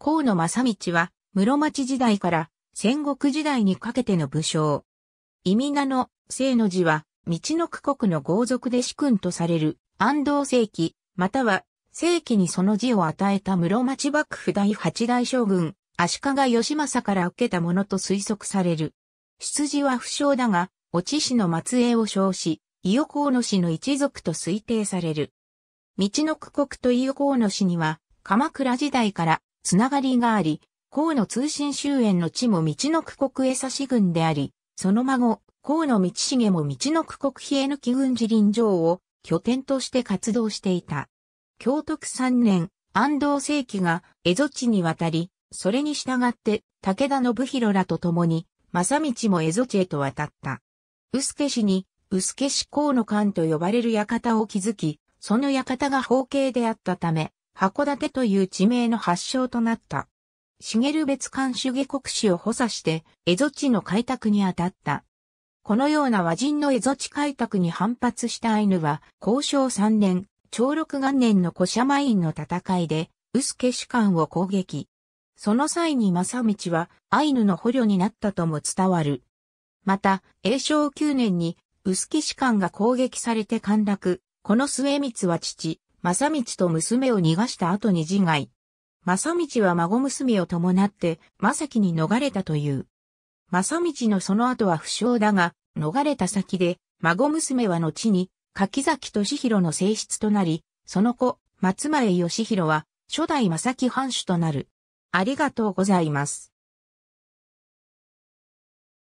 河野正道は、室町時代から戦国時代にかけての武将。意味名の聖の字は、道の区国の豪族で主君とされる安藤正規、または正規にその字を与えた室町幕府第八代将軍、足利義政から受けたものと推測される。出自は不詳だが、越智氏の末裔を称し、伊予河野氏の一族と推定される。道の区国と伊予河野氏には、鎌倉時代からつながりがあり、河野通信終焉の地も道の区国江差郡であり、その孫、河野道重も道の区国比江抜郡寺林城を拠点として活動していた。京徳3年、安藤正紀が蝦夷地に渡り、それに従って武田信弘らと共に、正道も蝦夷地へと渡った。臼毛氏に、臼毛氏河野館と呼ばれる館を築き、その館が方形であったため、函館という地名の発祥となった。茂別館主義国史を補佐して、蝦夷地の開拓に当たった。このような和人の蝦夷地開拓に反発したアイヌは、交渉3年、長六元年の古社マインの戦いで、臼毛主官を攻撃。その際に正道はアイヌの捕虜になったとも伝わる。また、永正9年に臼毛主官が攻撃されて陥落。この末光は父、正道と娘を逃がした後に自害。正道は孫娘を伴って、正樹に逃れたという。正道のその後は不詳だが、逃れた先で、孫娘は後に、柿崎敏弘の性質となり、その子、松前義弘は、初代正樹藩主となる。ありがとうございます。